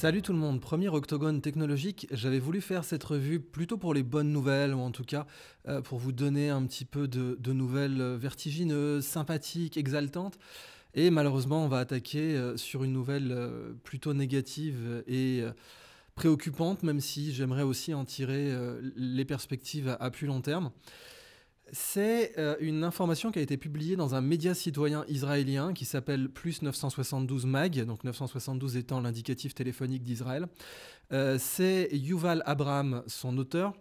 Salut tout le monde, premier octogone technologique, j'avais voulu faire cette revue plutôt pour les bonnes nouvelles, ou en tout cas euh, pour vous donner un petit peu de, nouvelles vertigineuses, sympathiques, exaltantes. Et malheureusement, on va attaquer euh, sur une nouvelle euh, plutôt négative et préoccupante, même si j'aimerais aussi en tirer les perspectives à, plus long terme. C'est euh, une information qui a été publiée dans un média citoyen israélien qui s'appelle Plus 972 MAG, donc 972 étant l'indicatif téléphonique d'Israël. Euh, c'est Yuval Abraham, son auteur,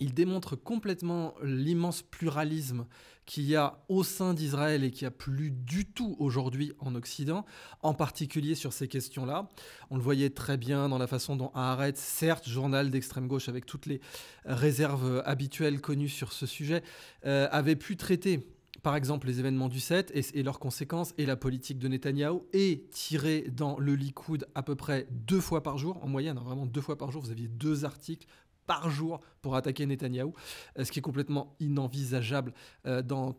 il démontre complètement l'immense pluralisme qu'il y a au sein d'Israël et qu'il n'y a plus du tout aujourd'hui en Occident, en particulier sur ces questions-là. On le voyait très bien dans la façon dont Haaretz, certes journal d'extrême gauche avec toutes les réserves habituelles connues sur ce sujet, euh, avait pu traiter par exemple les événements du 7 et, leurs conséquences et la politique de Netanyahu et tirer dans le Likoud à peu près deux fois par jour, en moyenne, hein, vraiment deux fois par jour, vous aviez deux articles par jour pour attaquer Netanyahou, euh, ce qui est complètement inenvisageable euh, dans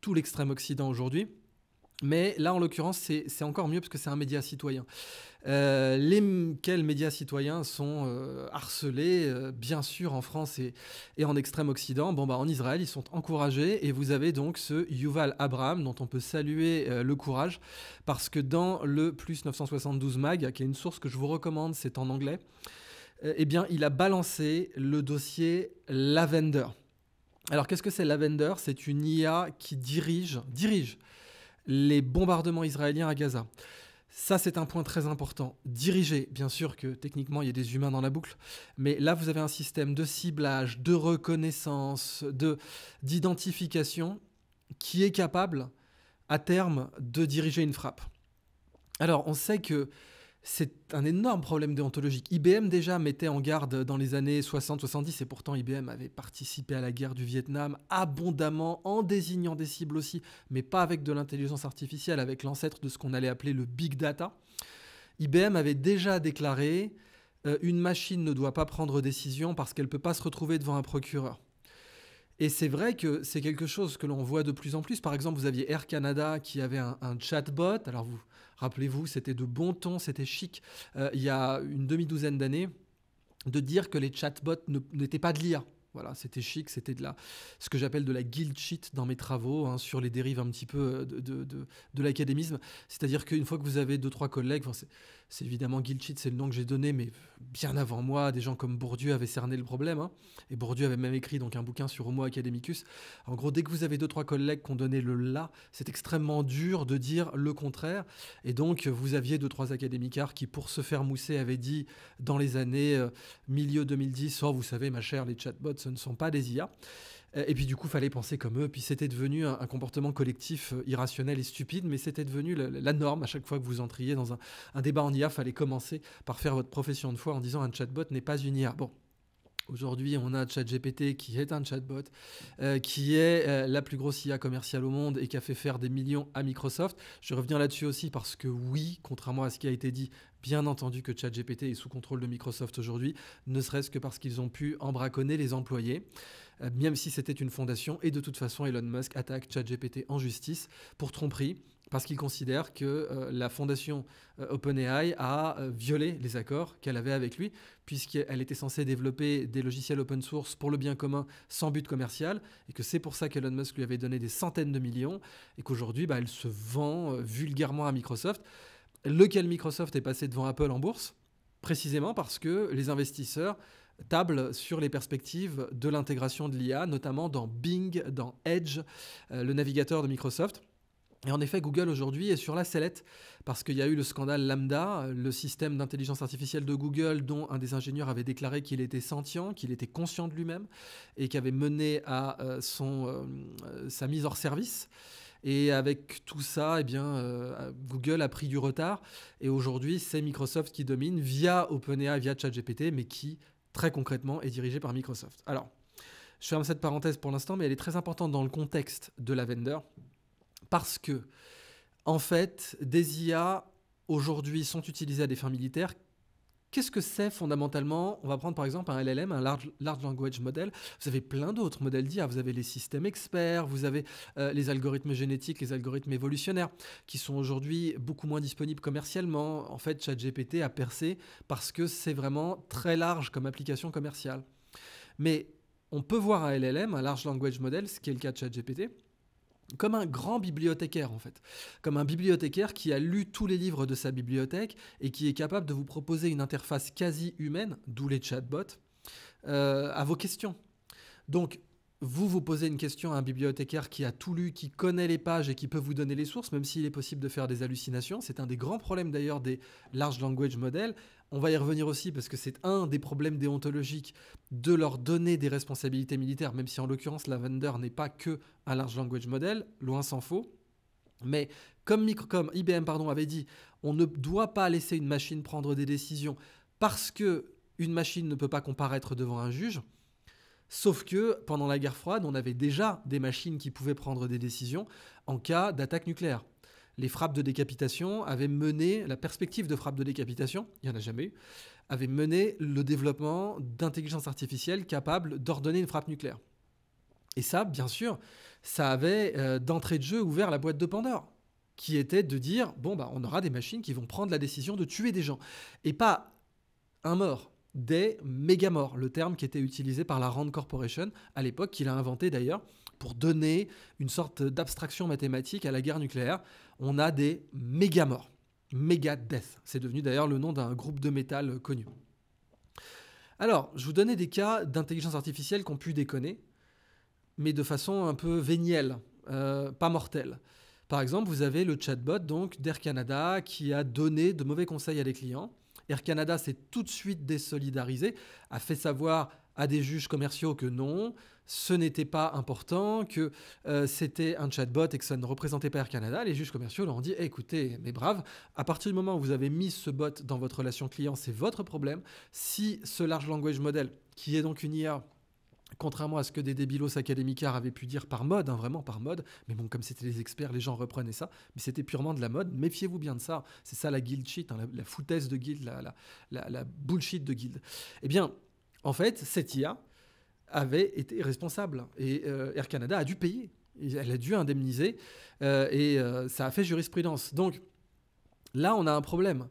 tout l'extrême Occident aujourd'hui. Mais là, en l'occurrence, c'est encore mieux parce que c'est un média citoyen. Euh, lesquels médias citoyens sont harcelés, bien sûr, en France et, en extrême-occident Bon, bah, en Israël, ils sont encouragés et vous avez donc ce Yuval Abraham dont on peut saluer le courage parce que dans le plus 972 mag, qui est une source que je vous recommande, c'est en anglais, euh, eh bien, il a balancé le dossier Lavender. Alors, qu'est-ce que c'est Lavender C'est une IA qui dirige, dirige les bombardements israéliens à Gaza. Ça, c'est un point très important. Diriger, bien sûr que techniquement, il y a des humains dans la boucle, mais là, vous avez un système de ciblage, de reconnaissance, d'identification qui est capable, à terme, de diriger une frappe. Alors, on sait que c'est un énorme problème déontologique. IBM déjà mettait en garde dans les années 60-70, et pourtant IBM avait participé à la guerre du Vietnam abondamment, en désignant des cibles aussi, mais pas avec de l'intelligence artificielle, avec l'ancêtre de ce qu'on allait appeler le big data. IBM avait déjà déclaré euh, une machine ne doit pas prendre décision parce qu'elle ne peut pas se retrouver devant un procureur. Et c'est vrai que c'est quelque chose que l'on voit de plus en plus. Par exemple, vous aviez Air Canada qui avait un, chatbot. Alors, vous rappelez-vous, c'était de bon ton, c'était chic. Euh, il y a une demi-douzaine d'années, de dire que les chatbots n'étaient pas de lire. Voilà, c'était chic, c'était de la, ce que j'appelle de la guild shit dans mes travaux hein, sur les dérives un petit peu euh, de, de, l'académisme. C'est-à-dire qu'une fois que vous avez deux, trois collègues, c'est évidemment guild shit, c'est le nom que j'ai donné, mais bien avant moi, des gens comme Bourdieu avaient cerné le problème. Hein. et Bourdieu avait même écrit donc un bouquin sur Homo academicus. En gros, dès que vous avez deux, trois collègues qui ont donné le là, c'est extrêmement dur de dire le contraire. Et donc, vous aviez deux, trois académicards qui, pour se faire mousser, avaient dit dans les années euh, milieu 2010, oh, vous savez, ma chère, les chatbots, ce ne sont pas des IA. Et puis du coup, fallait penser comme eux. Puis c'était devenu un, comportement collectif euh, irrationnel et stupide, mais c'était devenu la, norme. À chaque fois que vous entriez dans un, débat en IA, fallait commencer par faire votre profession de foi en disant un chatbot n'est pas une IA. Bon, Aujourd'hui, on a ChatGPT qui est un chatbot, euh, qui est euh, la plus grosse IA commerciale au monde et qui a fait faire des millions à Microsoft. Je reviens là-dessus aussi parce que oui, contrairement à ce qui a été dit, bien entendu que ChatGPT est sous contrôle de Microsoft aujourd'hui, ne serait-ce que parce qu'ils ont pu embraconner les employés. Euh, même si c'était une fondation. Et de toute façon, Elon Musk attaque ChatGPT en justice pour tromperie parce qu'il considère que euh, la fondation euh, OpenAI a violé les accords qu'elle avait avec lui, puisqu'elle était censée développer des logiciels open source pour le bien commun sans but commercial, et que c'est pour ça qu'Elon Musk lui avait donné des centaines de millions, et qu'aujourd'hui, bah, elle se vend vulgairement à Microsoft, lequel Microsoft est passé devant Apple en bourse, précisément parce que les investisseurs table sur les perspectives de l'intégration de l'IA, notamment dans Bing, dans Edge, euh, le navigateur de Microsoft. Et en effet, Google aujourd'hui est sur la sellette parce qu'il y a eu le scandale Lambda, le système d'intelligence artificielle de Google dont un des ingénieurs avait déclaré qu'il était sentient, qu'il était conscient de lui-même et qui avait mené à euh, son, euh, sa mise hors service. Et avec tout ça, et eh bien, Google a pris du retard. Et aujourd'hui, c'est Microsoft qui domine via OpenAI, via ChatGPT, mais qui très concrètement, est dirigé par Microsoft. Alors, je ferme cette parenthèse pour l'instant, mais elle est très importante dans le contexte de la vendeur, parce que, en fait, des IA aujourd'hui sont utilisées à des fins militaires Qu'est-ce que c'est fondamentalement On va prendre par exemple un LLM, un Large, Language Model. Vous avez plein d'autres modèles d'IA. Vous avez les systèmes experts, vous avez euh, les algorithmes génétiques, les algorithmes évolutionnaires, qui sont aujourd'hui beaucoup moins disponibles commercialement. En fait, ChatGPT a percé parce que c'est vraiment très large comme application commerciale. Mais on peut voir un LLM, un Large Language Model, ce qui est le cas de ChatGPT, comme un grand bibliothécaire en fait, comme un bibliothécaire qui a lu tous les livres de sa bibliothèque et qui est capable de vous proposer une interface quasi humaine, d'où les chatbots, euh, à vos questions. Donc vous vous posez une question à un bibliothécaire qui a tout lu, qui connaît les pages et qui peut vous donner les sources, même s'il est possible de faire des hallucinations. C'est un des grands problèmes d'ailleurs des large language models, on va y revenir aussi parce que c'est un des problèmes déontologiques de leur donner des responsabilités militaires, même si en l'occurrence la Lavender n'est pas que un large language model, loin s'en faut. Mais comme, IBM pardon, avait dit, on ne doit pas laisser une machine prendre des décisions parce que une machine ne peut pas comparaître devant un juge. Sauf que pendant la guerre froide, on avait déjà des machines qui pouvaient prendre des décisions en cas d'attaque nucléaire les frappes de décapitation avaient mené, la perspective de frappe de décapitation, il n'y en a jamais eu, avait mené le développement d'intelligence artificielle capable d'ordonner une frappe nucléaire. Et ça, bien sûr, ça avait euh, d'entrée de jeu ouvert la boîte de Pandore, qui était de dire, bon, bah, on aura des machines qui vont prendre la décision de tuer des gens, et pas un mort, des méga morts, le terme qui était utilisé par la Rand Corporation à l'époque, qu'il a inventé d'ailleurs, pour donner une sorte d'abstraction mathématique à la guerre nucléaire. On a des méga morts, méga death. C'est devenu d'ailleurs le nom d'un groupe de métal connu. Alors, je vous donnais des cas d'intelligence artificielle qu'on pu déconner, mais de façon un peu vénielle, euh, pas mortelle. Par exemple, vous avez le chatbot donc d'Air Canada qui a donné de mauvais conseils à des clients. Air Canada s'est tout de suite désolidarisé, a fait savoir à des juges commerciaux que non, ce n'était pas important, que euh, c'était un chatbot et que ça ne représentait pas Air Canada, les juges commerciaux leur ont dit écoutez, mais braves, à partir du moment où vous avez mis ce bot dans votre relation client, c'est votre problème. Si ce large language model, qui est donc une IA, Contrairement à ce que des débilos académicards avaient pu dire par mode, hein, vraiment par mode, mais bon, comme c'était les experts, les gens reprenaient ça, mais c'était purement de la mode. Méfiez-vous bien de ça, c'est ça la guild cheat, hein, la, foutaise de guild, la, la bullshit de guild. Eh bien, en fait, cette IA avait été responsable et euh, Air Canada a dû payer. Elle a dû indemniser euh, et euh, ça a fait jurisprudence. Donc là, on a un problème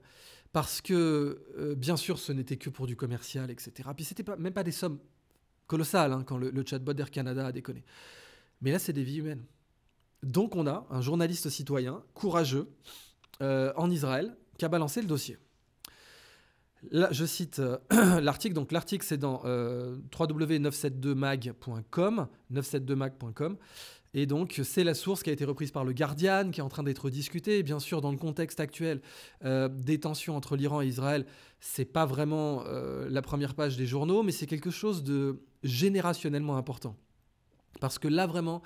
parce que bien sûr, ce n'était que pour du commercial, etc. Puis c'était pas, même pas des sommes colossales hein, quand le, le chatbot d'Air Canada a déconné. Mais là, c'est des vies humaines. Donc on a un journaliste citoyen courageux en Israël qui a balancé le dossier. Là, je cite euh, l'article. Donc, l'article, c'est dans euh, www.972mag.com, 972mag.com. Et donc, c'est la source qui a été reprise par le Guardian, qui est en train d'être discutée. bien sûr, dans le contexte actuel euh, des tensions entre l'Iran et Israël, c'est pas vraiment la première page des journaux, mais c'est quelque chose de générationnellement important. Parce que là, vraiment,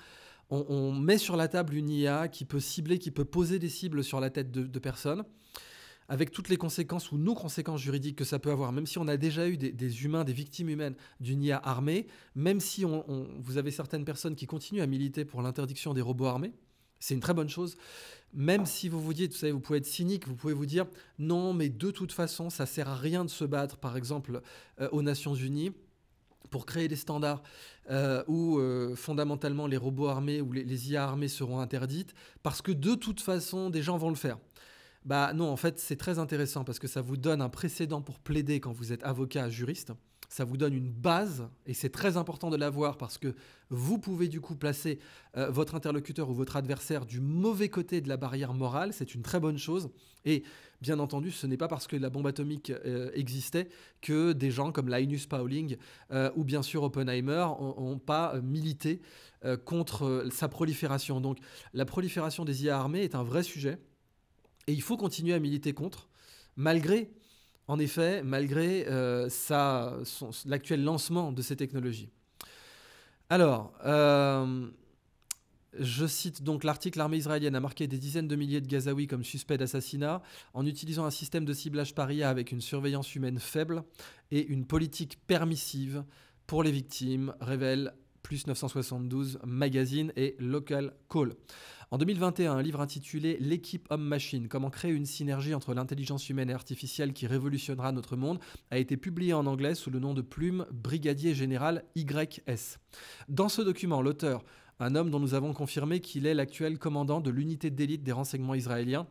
on, met sur la table une IA qui peut cibler, qui peut poser des cibles sur la tête de personnes avec toutes les conséquences ou nos conséquences juridiques que ça peut avoir, même si on a déjà eu des, humains, des victimes humaines d'une IA armée, même si on, vous avez certaines personnes qui continuent à militer pour l'interdiction des robots armés, c'est une très bonne chose. Même si vous vous dites, vous savez, vous pouvez être cynique, vous pouvez vous dire, non, mais de toute façon, ça sert à rien de se battre, par exemple, euh, aux Nations Unies pour créer des standards euh, où euh, fondamentalement les robots armés ou les IA armées seront interdites, parce que de toute façon, des gens vont le faire. Bah, non, en fait, c'est très intéressant parce que ça vous donne un précédent pour plaider quand vous êtes avocat, juriste. Ça vous donne une base et c'est très important de l'avoir parce que vous pouvez du coup placer euh, votre interlocuteur ou votre adversaire du mauvais côté de la barrière morale. C'est une très bonne chose. Et bien entendu, ce n'est pas parce que la bombe atomique euh, existait que des gens comme Linus Pauling euh, ou bien sûr Oppenheimer n'ont pas milité contre sa prolifération. Donc la prolifération des IA armées est un vrai sujet et il faut continuer à militer contre, malgré, en effet, malgré euh, l'actuel lancement de ces technologies. Alors, euh, je cite donc l'article L'armée israélienne a marqué des dizaines de milliers de Gazaouis comme suspects d'assassinat en utilisant un système de ciblage par avec une surveillance humaine faible et une politique permissive pour les victimes, révèle plus 972 Magazine et Local Call. En 2021, un livre intitulé L'équipe homme-machine, comment créer une synergie entre l'intelligence humaine et artificielle qui révolutionnera notre monde, a été publié en anglais sous le nom de plume Brigadier Général YS. Dans ce document, l'auteur, un homme dont nous avons confirmé qu'il est l'actuel commandant de l'unité d'élite des renseignements israéliens,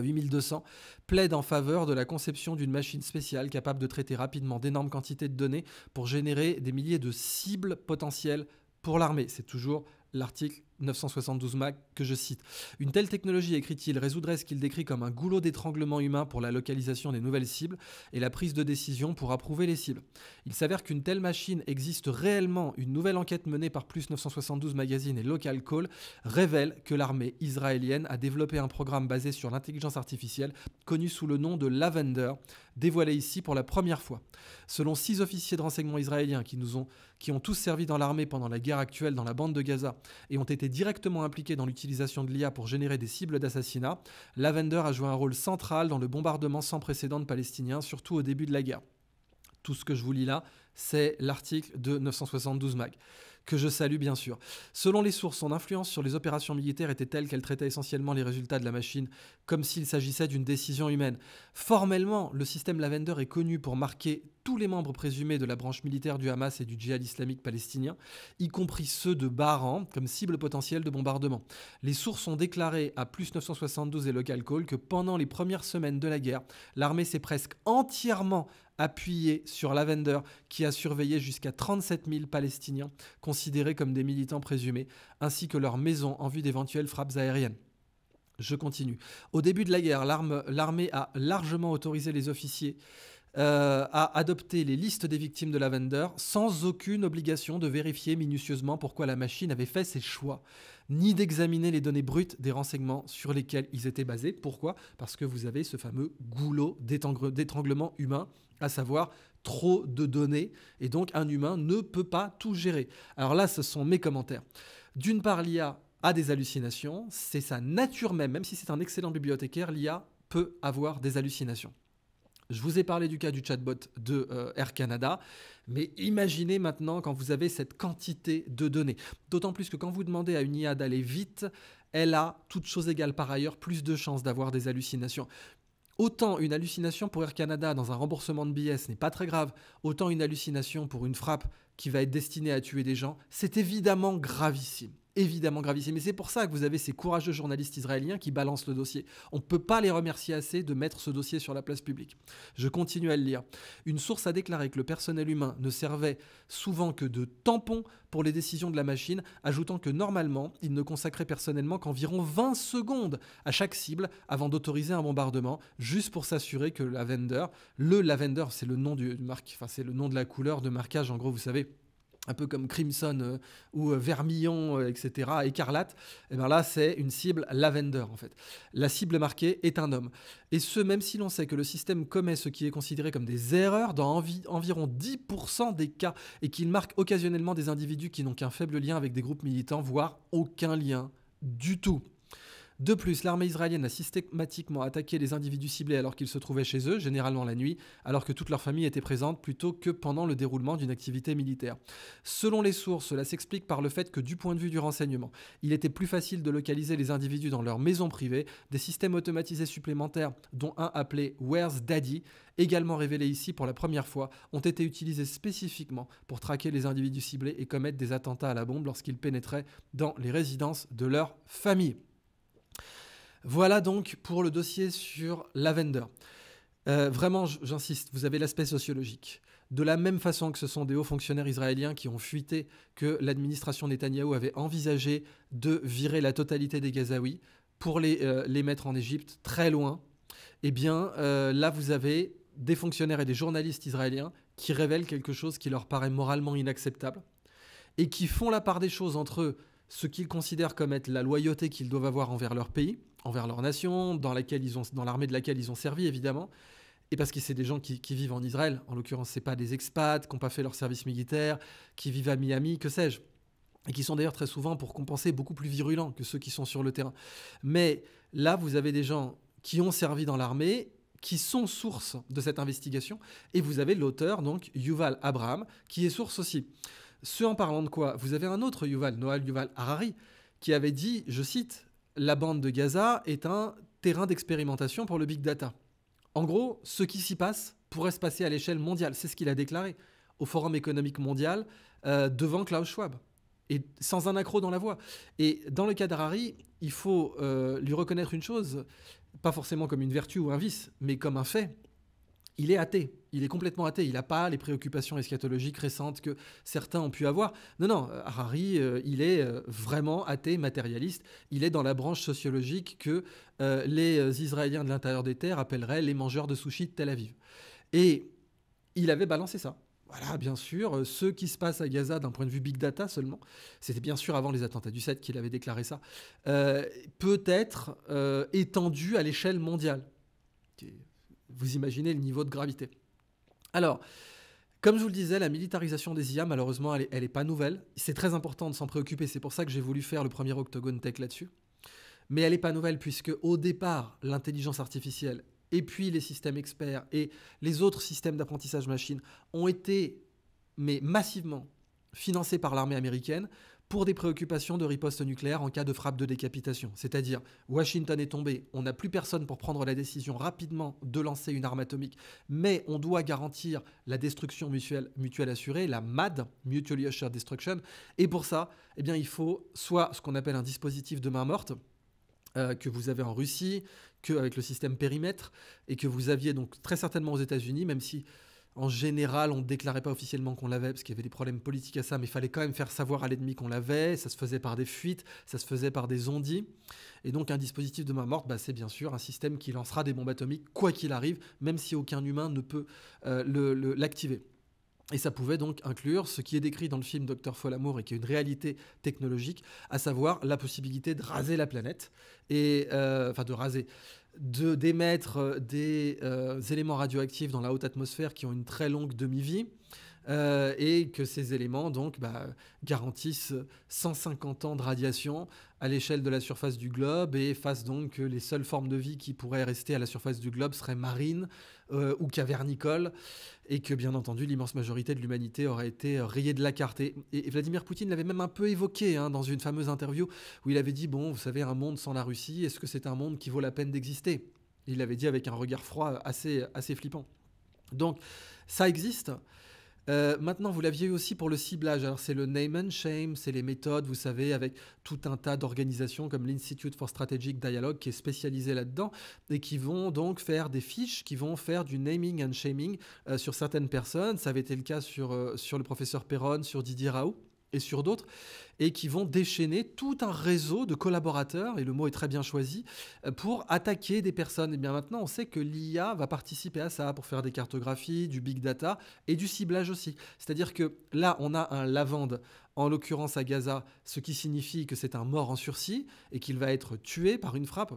8200 plaide en faveur de la conception d'une machine spéciale capable de traiter rapidement d'énormes quantités de données pour générer des milliers de cibles potentielles pour l'armée. C'est toujours l'article 972 Mac que je cite. Une telle technologie, écrit-il, résoudrait ce qu'il décrit comme un goulot d'étranglement humain pour la localisation des nouvelles cibles et la prise de décision pour approuver les cibles. Il s'avère qu'une telle machine existe réellement. Une nouvelle enquête menée par Plus 972 Magazine et Local Call révèle que l'armée israélienne a développé un programme basé sur l'intelligence artificielle connu sous le nom de Lavender, dévoilé ici pour la première fois. Selon six officiers de renseignement israéliens qui nous ont qui ont tous servi dans l'armée pendant la guerre actuelle dans la bande de Gaza et ont été directement impliqué dans l'utilisation de l'IA pour générer des cibles d'assassinat, Lavender a joué un rôle central dans le bombardement sans précédent de Palestiniens, surtout au début de la guerre. Tout ce que je vous lis là, c'est l'article de 972 Mag que je salue bien sûr. Selon les sources, son influence sur les opérations militaires était telle qu'elle traitait essentiellement les résultats de la machine comme s'il s'agissait d'une décision humaine. Formellement, le système Lavender est connu pour marquer tous les membres présumés de la branche militaire du Hamas et du djihad islamique palestinien, y compris ceux de Baran, comme cible potentielle de bombardement. Les sources ont déclaré à plus 972 et Local Call que pendant les premières semaines de la guerre, l'armée s'est presque entièrement appuyé sur Lavender, qui a surveillé jusqu'à 37 000 Palestiniens considérés comme des militants présumés, ainsi que leurs maisons en vue d'éventuelles frappes aériennes. Je continue. Au début de la guerre, l'armée a largement autorisé les officiers euh, à adopter les listes des victimes de Lavender sans aucune obligation de vérifier minutieusement pourquoi la machine avait fait ses choix, ni d'examiner les données brutes des renseignements sur lesquels ils étaient basés. Pourquoi Parce que vous avez ce fameux goulot d'étranglement humain à savoir trop de données, et donc un humain ne peut pas tout gérer. Alors là, ce sont mes commentaires. D'une part, l'IA a des hallucinations, c'est sa nature même, même si c'est un excellent bibliothécaire, l'IA peut avoir des hallucinations. Je vous ai parlé du cas du chatbot de euh, Air Canada, mais imaginez maintenant quand vous avez cette quantité de données. D'autant plus que quand vous demandez à une IA d'aller vite, elle a, toutes choses égales par ailleurs, plus de chances d'avoir des hallucinations. Autant une hallucination pour Air Canada dans un remboursement de billets, n'est pas très grave, autant une hallucination pour une frappe qui va être destinée à tuer des gens, c'est évidemment gravissime évidemment gravissime. mais c'est pour ça que vous avez ces courageux journalistes israéliens qui balancent le dossier. On ne peut pas les remercier assez de mettre ce dossier sur la place publique. Je continue à le lire. Une source a déclaré que le personnel humain ne servait souvent que de tampon pour les décisions de la machine, ajoutant que normalement, il ne consacrait personnellement qu'environ 20 secondes à chaque cible avant d'autoriser un bombardement, juste pour s'assurer que le lavender, le lavender, c'est le nom marque, enfin c'est le nom de la couleur de marquage en gros, vous savez, un peu comme Crimson euh, ou euh, Vermillon, euh, etc., Écarlate, et eh bien là, c'est une cible Lavender, en fait. La cible marquée est un homme. Et ce, même si l'on sait que le système commet ce qui est considéré comme des erreurs dans environ 10% des cas, et qu'il marque occasionnellement des individus qui n'ont qu'un faible lien avec des groupes militants, voire aucun lien du tout. De plus, l'armée israélienne a systématiquement attaqué les individus ciblés alors qu'ils se trouvaient chez eux, généralement la nuit, alors que toute leur famille était présente plutôt que pendant le déroulement d'une activité militaire. Selon les sources, cela s'explique par le fait que du point de vue du renseignement, il était plus facile de localiser les individus dans leur maison privée, des systèmes automatisés supplémentaires, dont un appelé Where's Daddy, également révélé ici pour la première fois, ont été utilisés spécifiquement pour traquer les individus ciblés et commettre des attentats à la bombe lorsqu'ils pénétraient dans les résidences de leur famille. Voilà donc pour le dossier sur Lavender. Euh, vraiment, j'insiste, vous avez l'aspect sociologique. De la même façon que ce sont des hauts fonctionnaires israéliens qui ont fuité que l'administration Netanyahou avait envisagé de virer la totalité des Gazaouis pour les, euh, les mettre en Égypte très loin, eh bien euh, là vous avez des fonctionnaires et des journalistes israéliens qui révèlent quelque chose qui leur paraît moralement inacceptable et qui font la part des choses entre eux ce qu'ils considèrent comme être la loyauté qu'ils doivent avoir envers leur pays, envers leur nation, dans laquelle ils ont, dans l'armée de laquelle ils ont servi évidemment, et parce que c'est des gens qui, vivent en Israël. En l'occurrence, c'est pas des expats qui n'ont pas fait leur service militaire, qui vivent à Miami, que sais-je, et qui sont d'ailleurs très souvent, pour compenser, beaucoup plus virulents que ceux qui sont sur le terrain. Mais là, vous avez des gens qui ont servi dans l'armée qui sont sources de cette investigation, et vous avez l'auteur, donc Yuval Abraham, qui est source aussi. Ce en parlant de quoi Vous avez un autre Yuval, Noël Yuval Harari, qui avait dit, je cite, La bande de Gaza est un terrain d'expérimentation pour le big data. En gros, ce qui s'y passe pourrait se passer à l'échelle mondiale. C'est ce qu'il a déclaré au Forum économique mondial euh, devant Klaus Schwab. Et sans un accro dans la voix. Et dans le cas d'Harari, il faut euh, lui reconnaître une chose, pas forcément comme une vertu ou un vice, mais comme un fait il est athée. Il est complètement athée. Il n'a pas les préoccupations eschatologiques récentes que certains ont pu avoir. Non, non, euh, Harari, euh, il est euh, vraiment athée, matérialiste. Il est dans la branche sociologique que les Israéliens de l'intérieur des terres appelleraient les mangeurs de sushis de Tel Aviv. Et il avait balancé ça. Voilà, bien sûr, ce qui se passe à Gaza d'un point de vue big data seulement, c'était bien sûr avant les attentats du 7 qu'il avait déclaré ça, peut être étendu à l'échelle mondiale. Vous imaginez le niveau de gravité. Alors, comme je vous le disais, la militarisation des IA, malheureusement, elle n'est pas nouvelle. C'est très important de s'en préoccuper. C'est pour ça que j'ai voulu faire le premier Octogone Tech là-dessus. Mais elle n'est pas nouvelle puisque au départ, l'intelligence artificielle et puis les systèmes experts et les autres systèmes d'apprentissage machine ont été, mais massivement, financés par l'armée américaine pour des préoccupations de riposte nucléaire en cas de frappe de décapitation. C'est-à-dire, Washington est tombé, on n'a plus personne pour prendre la décision rapidement de lancer une arme atomique, mais on doit garantir la destruction mutuelle, assurée, la MAD, Mutually Assured Destruction, et pour ça, eh bien, il faut soit ce qu'on appelle un dispositif de main morte, euh, que vous avez en Russie, que le système périmètre, et que vous aviez donc très certainement aux États-Unis, même si en général, on ne déclarait pas officiellement qu'on l'avait, parce qu'il y avait des problèmes politiques à ça, mais il fallait quand même faire savoir à l'ennemi qu'on l'avait. Ça se faisait par des fuites, ça se faisait par des zombies. Et donc, un dispositif de main morte, bah, c'est bien sûr un système qui lancera des bombes atomiques, quoi qu'il arrive, même si aucun humain ne peut euh, l'activer. Et ça pouvait donc inclure ce qui est décrit dans le film Docteur Folamour et qui est une réalité technologique, à savoir la possibilité de raser la planète, et, euh, enfin de raser, d'émettre euh, des euh, éléments radioactifs dans la haute atmosphère qui ont une très longue demi-vie. Euh, et que ces éléments donc bah, garantissent 150 ans de radiation à l'échelle de la surface du globe et fassent donc que les seules formes de vie qui pourraient rester à la surface du globe seraient marines euh, ou cavernicoles et que bien entendu l'immense majorité de l'humanité aurait été rayée de la carte. Et, Vladimir Poutine l'avait même un peu évoqué hein, dans une fameuse interview où il avait dit, bon, vous savez, un monde sans la Russie, est-ce que c'est un monde qui vaut la peine d'exister Il l'avait dit avec un regard froid assez, assez flippant. Donc ça existe. Euh, maintenant, vous l'aviez aussi pour le ciblage. Alors, c'est le name and shame, c'est les méthodes, vous savez, avec tout un tas d'organisations comme l'Institute for Strategic Dialogue qui est spécialisé là-dedans et qui vont donc faire des fiches, qui vont faire du naming and shaming euh, sur certaines personnes. Ça avait été le cas sur, euh, sur le professeur Perron, sur Didier Raoult et sur d'autres, et qui vont déchaîner tout un réseau de collaborateurs, et le mot est très bien choisi, euh, pour attaquer des personnes. Et eh bien maintenant, on sait que l'IA va participer à ça pour faire des cartographies, du big data et du ciblage aussi. C'est-à-dire que là, on a un lavande, en l'occurrence à Gaza, ce qui signifie que c'est un mort en sursis et qu'il va être tué par une frappe.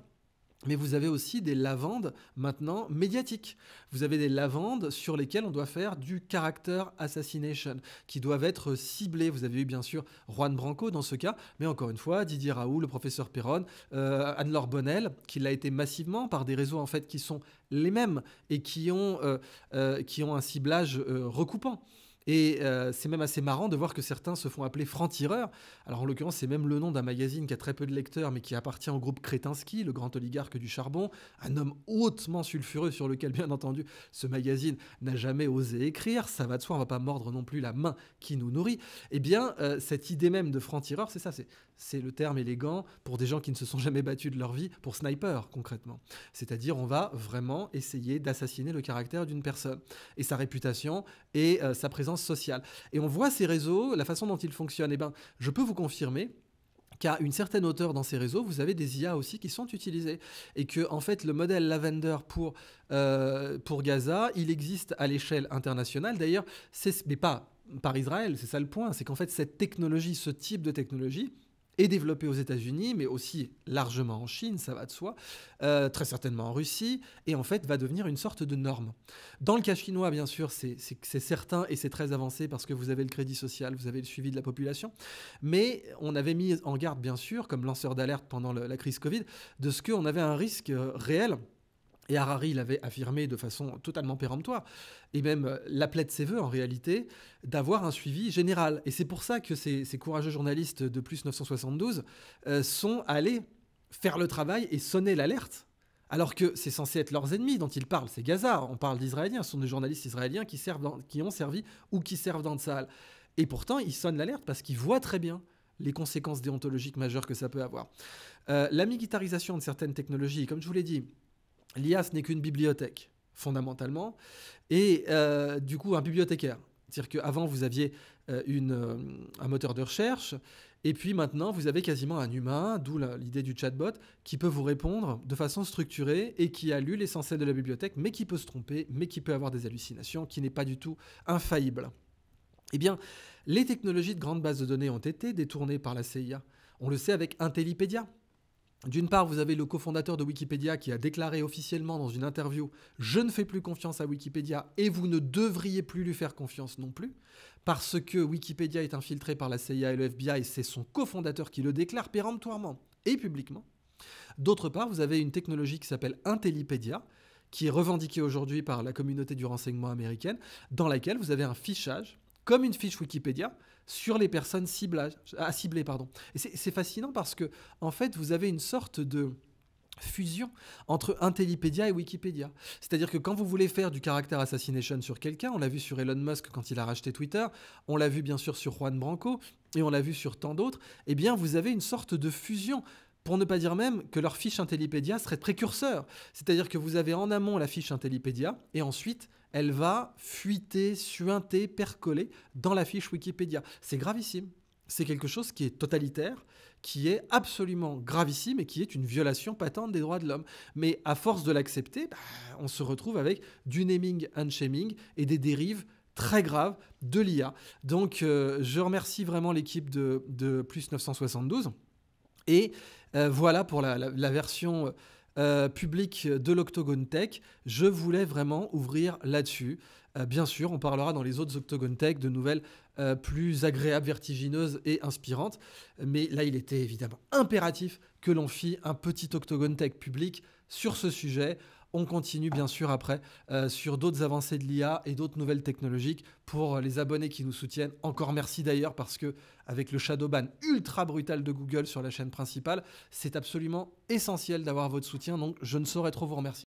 Mais vous avez aussi des lavandes maintenant médiatiques. Vous avez des lavandes sur lesquelles on doit faire du caractère assassination, qui doivent être ciblées. Vous avez eu bien sûr Juan Branco dans ce cas, mais encore une fois, Didier Raoult, le professeur Perron, euh, Anne-Laure Bonnel, qui l'a été massivement par des réseaux en fait qui sont les mêmes et qui ont euh, euh, un ciblage recoupant. Et euh, c'est même assez marrant de voir que certains se font appeler franc tireurs Alors en l'occurrence, c'est même le nom d'un magazine qui a très peu de lecteurs, mais qui appartient au groupe Kretinsky, le grand oligarque du charbon, un homme hautement sulfureux sur lequel, bien entendu, ce magazine n'a jamais osé écrire. Ça va de soi, on va pas mordre non plus la main qui nous nourrit. Eh bien, euh, cette idée même de franc-tireur, c'est ça, c'est c'est le terme élégant pour des gens qui ne se sont jamais battus de leur vie, pour sniper concrètement. C'est-à-dire on va vraiment essayer d'assassiner le caractère d'une personne et sa réputation et euh, sa présence sociale. Et on voit ces réseaux, la façon dont ils fonctionnent. Et eh ben, je peux vous confirmer qu'à une certaine hauteur dans ces réseaux, vous avez des IA aussi qui sont utilisées. Et que, en fait, le modèle Lavender pour, euh, pour Gaza, il existe à l'échelle internationale. D'ailleurs, mais pas par Israël, c'est ça le point. C'est qu'en fait, cette technologie, ce type de technologie, et développé aux États-Unis, mais aussi largement en Chine, ça va de soi, euh, très certainement en Russie, et en fait va devenir une sorte de norme. Dans le cas chinois, bien sûr, c'est certain et c'est très avancé parce que vous avez le crédit social, vous avez le suivi de la population, mais on avait mis en garde, bien sûr, comme lanceur d'alerte pendant la crise Covid, de ce qu'on avait un risque euh, réel et Harari l'avait affirmé de façon totalement péremptoire, et même euh, l'appelait de ses voeux en réalité, d'avoir un suivi général. Et c'est pour ça que ces, courageux journalistes de plus 972 euh, sont allés faire le travail et sonner l'alerte, alors que c'est censé être leurs ennemis dont ils parlent. C'est Gaza, on parle d'Israéliens, ce sont des journalistes israéliens qui, servent qui ont servi ou qui servent dans le salle. Et pourtant, ils sonnent l'alerte parce qu'ils voient très bien les conséquences déontologiques majeures que ça peut avoir. Euh, la militarisation de certaines technologies, comme je vous l'ai dit, l'IA, ce n'est qu'une bibliothèque, fondamentalement, et euh, du coup un bibliothécaire. C'est-à-dire qu'avant, vous aviez euh, euh, un moteur de recherche, et puis maintenant, vous avez quasiment un humain, d'où l'idée du chatbot, qui peut vous répondre de façon structurée et qui a lu l'essentiel de la bibliothèque, mais qui peut se tromper, mais qui peut avoir des hallucinations, qui n'est pas du tout infaillible. Eh bien, les technologies de grandes bases de données ont été détournées par la CIA. On le sait avec Intellipédia, d'une part, vous avez le cofondateur de Wikipédia qui a déclaré officiellement dans une interview ⁇ Je ne fais plus confiance à Wikipédia et vous ne devriez plus lui faire confiance non plus ⁇ parce que Wikipédia est infiltré par la CIA et le FBI, et c'est son cofondateur qui le déclare péremptoirement et publiquement. D'autre part, vous avez une technologie qui s'appelle Intellipédia, qui est revendiquée aujourd'hui par la communauté du renseignement américaine, dans laquelle vous avez un fichage comme une fiche Wikipédia sur les personnes ciblées, à Pardon. Et c'est fascinant parce que, en fait, vous avez une sorte de fusion entre Intellipédia et Wikipédia. C'est-à-dire que quand vous voulez faire du caractère assassination sur quelqu'un, on l'a vu sur Elon Musk quand il a racheté Twitter, on l'a vu bien sûr sur Juan Branco, et on l'a vu sur tant d'autres, eh bien vous avez une sorte de fusion pour ne pas dire même que leur fiche Intellipédia serait précurseur. C'est-à-dire que vous avez en amont la fiche Intellipédia et ensuite elle va fuiter, suinter, percoler dans la fiche Wikipédia. C'est gravissime. C'est quelque chose qui est totalitaire, qui est absolument gravissime et qui est une violation patente des droits de l'homme. Mais à force de l'accepter, bah, on se retrouve avec du naming and shaming et des dérives très graves de l'IA. Donc euh, je remercie vraiment l'équipe de, Plus 972. Et euh, voilà pour la, version... Euh, euh, public de l'Octogone Tech. Je voulais vraiment ouvrir là-dessus. Euh, bien sûr, on parlera dans les autres Octogone Tech de nouvelles euh, plus agréables, vertigineuses et inspirantes. Mais là, il était évidemment impératif que l'on fît un petit Octogone Tech public sur ce sujet on continue bien sûr après euh, sur d'autres avancées de l'IA et d'autres nouvelles technologiques. Pour les abonnés qui nous soutiennent, encore merci d'ailleurs parce que avec le shadow ban ultra brutal de Google sur la chaîne principale, c'est absolument essentiel d'avoir votre soutien. Donc je ne saurais trop vous remercier.